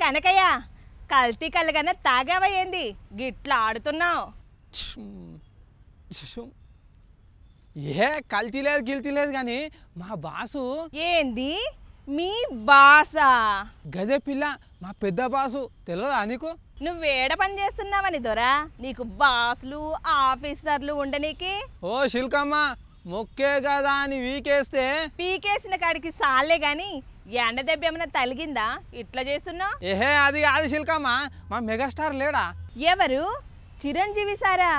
కనకయ్య కల్తీ కలగానే తాగావా ఏంది గిట్లా ఆడుతున్నావు ఏ కల్తీ లేదు గిల్తీ లేదు కానీ మా బాసు ఏంది మీ బాసా గదే పిల్ల మా పెద్ద బాసు తెలియదా నీకు నువ్వేడ పని చేస్తున్నావని దొరా నీకు బాసులు ఆఫీసర్లు ఉండనీకి ఓ శిల్కమ్మ మొక్కే కదా అని వీకేస్తే పీకేసిన కాడికి సాలే గాని ఎండ దెబ్బ ఏమైనా తలిగిందా ఇట్లా చేస్తున్నావు ఏహే అది కాదు శిల్కమ్మా మా మెగాస్టార్ లేడా ఎవరు చిరంజీవి సారా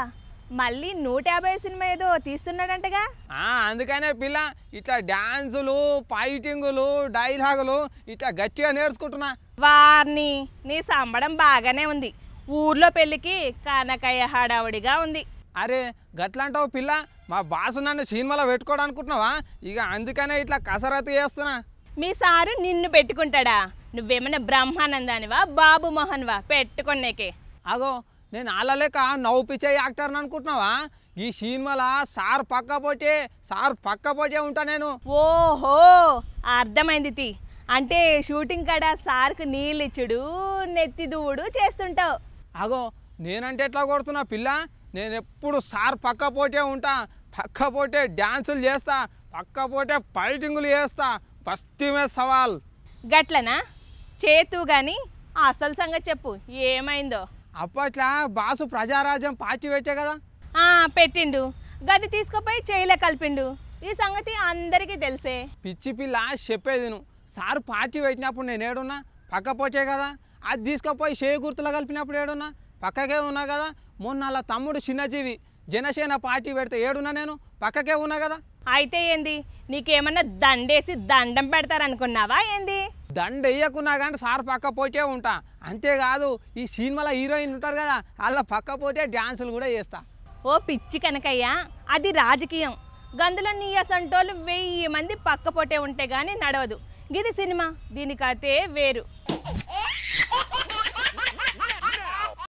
మళ్ళీ నూట యాభై సినిమా ఏదో తీస్తున్నాడంటగా ఆ, అందుకనే పిల్ల ఇట్లా డాన్సులు ఫైటింగులు డైలాగులు ఇట్లా గట్టిగా నేర్చుకుంటున్నా వారిని నీ సంబడం బాగానే ఉంది ఊర్లో పెళ్ళికి కానకయ్య హడావుడిగా ఉంది అరే గట్లాంటావు పిల్ల మా బాసు నన్ను సినిమాలో పెట్టుకోవడానుకుంటున్నావా ఇక అందుకనే ఇట్లా కసరత్తు చేస్తున్నా మీ సారు నిన్ను పెట్టుకుంటాడా నువ్వేమైనా బ్రహ్మానందానివా బాబు మోహన్వా పెట్టుకునేకే అగో నేను అల్లలేక నవ్వు పిచ్చే అనుకుంటున్నావా ఈ సినిమాల సార్ పక్క పోటే సార్ పక్క పోటే ఉంటా నేను ఓహో అర్థమైంది తి అంటే షూటింగ్ కాడ సార్కు నీళ్ళు ఇచ్చుడు నెత్తి దూవుడు చేస్తుంటావు అగో నేనంటే ఎట్లా కొడుతున్నా పిల్ల నేను ఎప్పుడు సార్ పక్క పోటే ఉంటా పోటే డ్యాన్సులు చేస్తా పోటే ఫైటింగ్లు చేస్తా ఫస్టిమే సవాల్ గట్లనా చేతు కానీ అసలు సంగతి చెప్పు ఏమైందో అప్పట్లా బాసు ప్రజారాజ్యం పార్టీ పెట్టే కదా పెట్టిండు గది తీసుకుపోయి చేయలే కలిపిండు ఈ సంగతి అందరికీ తెలిసే పిచ్చి పిల్ల చెప్పేది నువ్వు సార్ పార్టీ పెట్టినప్పుడు నేను ఏడున్నా పక్క పోటే కదా అది తీసుకుపోయి చేయి గుర్తులు కలిపినప్పుడు ఏడున్నా పక్కకే ఉన్నా కదా మొన్న అలా తమ్ముడు చిన్నజీవి జనసేన పార్టీ పెడితే ఏడున్నా నేను పక్కకే ఉన్నా కదా అయితే ఏంది నీకేమన్నా దండేసి దండం పెడతారనుకున్నావా ఏంది దండ వేయకున్నా కానీ సార్ పక్క పోటే ఉంటా అంతేకాదు ఈ సినిమాలో హీరోయిన్ ఉంటారు కదా వాళ్ళ పక్క పోటే డ్యాన్సులు కూడా చేస్తా ఓ పిచ్చి కనకయ్యా అది రాజకీయం గందులో నీ అసంటోళ్ళు వెయ్యి మంది పక్క పోటే ఉంటే కానీ నడవదు గిది సినిమా దీనికైతే వేరు